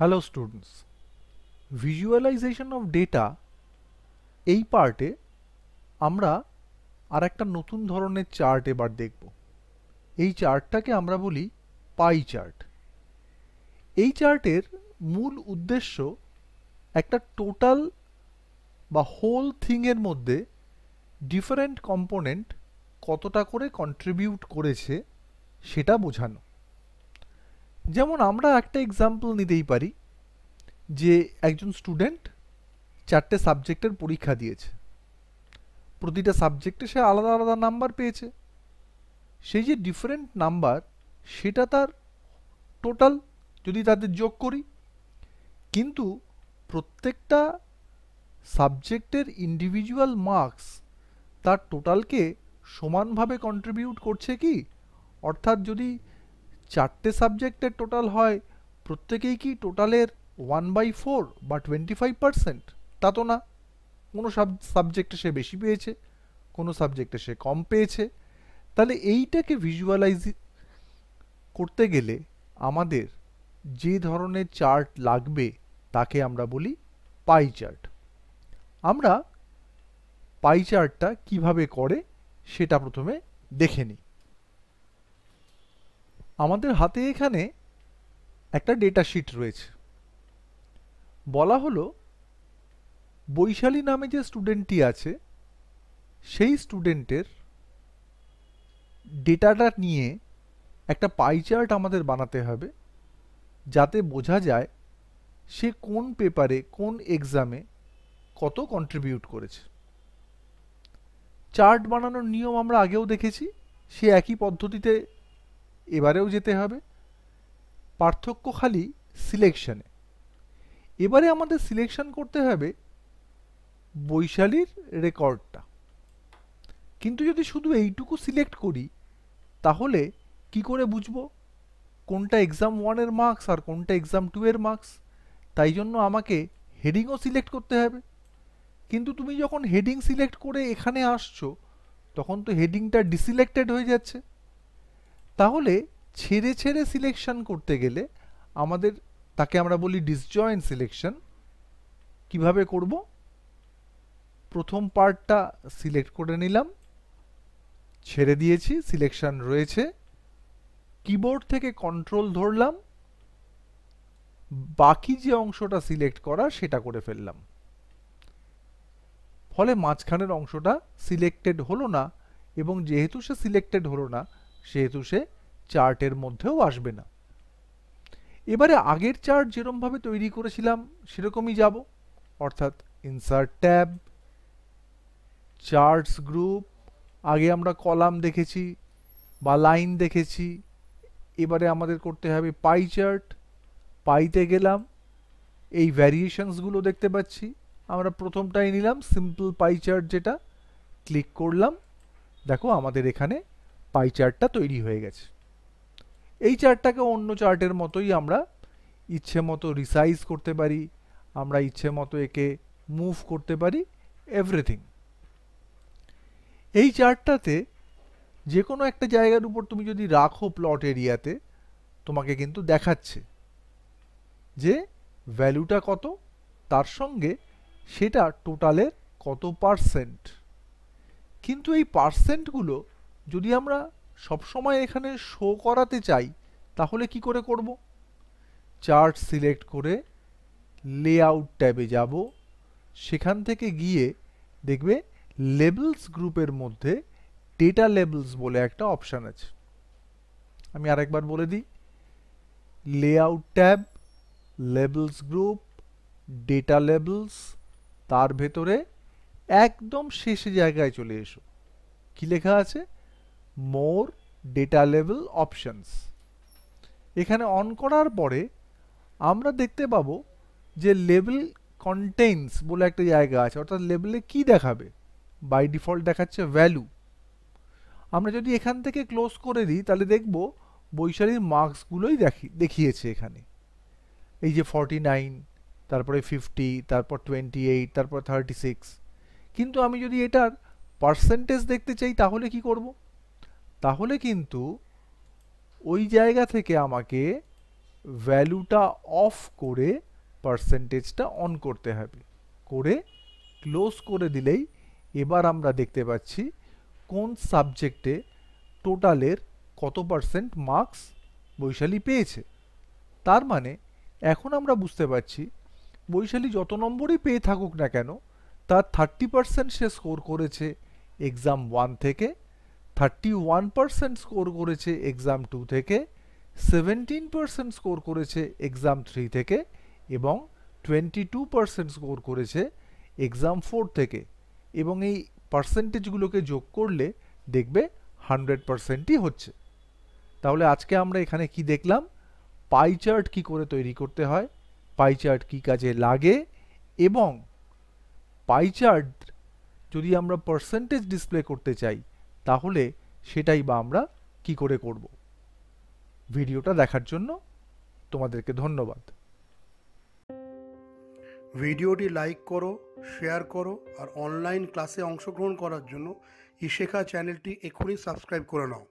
hello students visualization of data এই পার্টে আমরা আর একটা নতুন ধরনের চার্ট এবার দেখব এই চার্টটাকে আমরা বলি পাই চার্ট এই চার্টের মূল উদ্দেশ্য একটা টোটাল বা হোল থিংয়ের মধ্যে ডিফারেন্ট কম্পোনেন্ট কতটা করে কন্ট্রিবিউট করেছে সেটা বোঝানো যেমন আমরা একটা এক্সাম্পল নিতেই পারি যে একজন স্টুডেন্ট চারটে সাবজেক্টের পরীক্ষা দিয়েছে প্রতিটা সাবজেক্টে সে আলাদা আলাদা নাম্বার পেয়েছে সেই যে ডিফারেন্ট নাম্বার সেটা তার টোটাল যদি তাদের যোগ করি কিন্তু প্রত্যেকটা সাবজেক্টের ইন্ডিভিজুয়াল মার্কস তার টোটালকে সমানভাবে কন্ট্রিবিউট করছে কি অর্থাৎ যদি চারটে সাবজেক্টের টোটাল হয় প্রত্যেকেই কি টোটালের ওয়ান বাই ফোর বা টোয়েন্টি ফাইভ পারসেন্ট তা তো না কোনো সাব সাবজেক্টে সে বেশি পেয়েছে কোনো সাবজেক্টে সে কম পেয়েছে তাহলে এইটাকে ভিজুয়ালাইজ করতে গেলে আমাদের যে ধরনের চার্ট লাগবে তাকে আমরা বলি পাই চার্ট আমরা পাই চার্টটা কীভাবে করে সেটা প্রথমে দেখে নিই আমাদের হাতে এখানে একটা ডেটা শিট রয়েছে বলা হলো বৈশালী নামে যে স্টুডেন্টটি আছে সেই স্টুডেন্টের ডেটাটা নিয়ে একটা পাই চার্ট আমাদের বানাতে হবে যাতে বোঝা যায় সে কোন পেপারে কোন এক্সামে কত কন্ট্রিবিউট করেছে চার্ট বানানোর নিয়ম আমরা আগেও দেখেছি সে একই পদ্ধতিতে এবারেও যেতে হবে পার্থক্য খালি সিলেকশানে এবারে আমাদের সিলেকশন করতে হবে বৈশালীর রেকর্ডটা কিন্তু যদি শুধু এইটুকু সিলেক্ট করি তাহলে কি করে বুঝব কোনটা এক্সাম ওয়ানের মার্কস আর কোনটা এক্সাম টু এর মার্কস তাই জন্য আমাকে হেডিংও সিলেক্ট করতে হবে কিন্তু তুমি যখন হেডিং সিলেক্ট করে এখানে আসছো তখন তো হেডিংটা ডিসিলেক্টেড হয়ে যাচ্ছে তাহলে ছেড়ে ছেড়ে সিলেকশন করতে গেলে আমাদের তাকে আমরা বলি ডিসজয়েন্ট সিলেকশন কিভাবে করব প্রথম পার্টটা সিলেক্ট করে নিলাম ছেড়ে দিয়েছি সিলেকশন রয়েছে কিবোর্ড থেকে কন্ট্রোল ধরলাম বাকি যে অংশটা সিলেক্ট করা সেটা করে ফেললাম ফলে মাঝখানের অংশটা সিলেক্টেড হলো না এবং যেহেতু সে সিলেক্টেড হলো না সেহেতু সে চার্টের মধ্যেও আসবে না এবারে আগের চার্ট যেরমভাবে তৈরি করেছিলাম সেরকমই যাব অর্থাৎ ইনসার্ট ট্যাব চার্টস গ্রুপ আগে আমরা কলাম দেখেছি বা লাইন দেখেছি এবারে আমাদের করতে হবে পাই চার্ট পাইতে গেলাম এই ভ্যারিয়েশনসগুলো দেখতে পাচ্ছি আমরা প্রথমটাই নিলাম সিম্পল পাই চার্ট যেটা ক্লিক করলাম দেখো আমাদের এখানে পাই চার্টটা তৈরি হয়ে গেছে এই চার্টটাকে অন্য চার্টের মতোই আমরা ইচ্ছে মতো রিসাইজ করতে পারি আমরা ইচ্ছে মতো একে মুভ করতে পারি এভরিথিং এই চার্টটাতে যে কোনো একটা জায়গার উপর তুমি যদি রাখো প্লট এরিয়াতে তোমাকে কিন্তু দেখাচ্ছে যে ভ্যালুটা কত তার সঙ্গে সেটা টোটালের কত পার্সেন্ট কিন্তু এই পার্সেন্টগুলো যদি আমরা সবসময় এখানে শো করাতে চাই তাহলে কি করে করব চার্ট সিলেক্ট করে লেআউট ট্যাবে যাব সেখান থেকে গিয়ে দেখবে লেবেলস গ্রুপের মধ্যে ডেটা লেবেলস বলে একটা অপশান আছে আমি আরেকবার বলে দিই layout tab labels group data labels তার ভেতরে একদম শেষে জায়গায় চলে এসো কি লেখা আছে মোর ডেটা লেভেল অপশনস এখানে অন করার পরে আমরা দেখতে পাবো যে লেভেল কন্টেন্টস বলে একটা জায়গা আছে অর্থাৎ লেভেলে কি দেখাবে বাই ডিফল্ট দেখাচ্ছে ভ্যালু আমরা যদি এখান থেকে ক্লোজ করে দিই তাহলে দেখব বৈশালীর মার্কসগুলোই দেখি দেখিয়েছে এখানে এই যে ফর্টি নাইন তারপরে ফিফটি তারপর টোয়েন্টি এইট তারপর থার্টি সিক্স কিন্তু আমি যদি এটার পার্সেন্টেজ দেখতে চাই তাহলে কি করবো তাহলে কিন্তু ওই জায়গা থেকে আমাকে ভ্যালুটা অফ করে পার্সেন্টেজটা অন করতে হবে করে ক্লোজ করে দিলেই এবার আমরা দেখতে পাচ্ছি কোন সাবজেক্টে টোটালের কত পার্সেন্ট মার্কস বৈশালী পেয়েছে তার মানে এখন আমরা বুঝতে পারছি বৈশালী যত নম্বরই পেয়ে থাকুক না কেন তার থার্টি পার্সেন্ট সে স্কোর করেছে এক্সাম ওয়ান থেকে থার্টি ওয়ান পার্সেন্ট স্কোর করেছে এক্সাম টু থেকে সেভেন্টিন পারসেন্ট স্কোর করেছে এক্সাম থ্রি থেকে এবং টোয়েন্টি টু পারসেন্ট স্কোর করেছে এক্সাম ফোর থেকে এবং এই পার্সেন্টেজগুলোকে যোগ করলে দেখবে হান্ড্রেড পারসেন্টই হচ্ছে তাহলে আজকে আমরা এখানে কি দেখলাম পাই চার্ট কী করে তৈরি করতে হয় পাই চার্ট কী কাজে লাগে এবং পাই চার্ট যদি আমরা পার্সেন্টেজ ডিসপ্লে করতে চাই তাহলে সেটাই বা আমরা কি করে করব ভিডিওটা দেখার জন্য তোমাদেরকে ধন্যবাদ ভিডিওটি লাইক করো শেয়ার করো আর অনলাইন ক্লাসে অংশগ্রহণ করার জন্য ইশেখা চ্যানেলটি এখনই সাবস্ক্রাইব করে নাও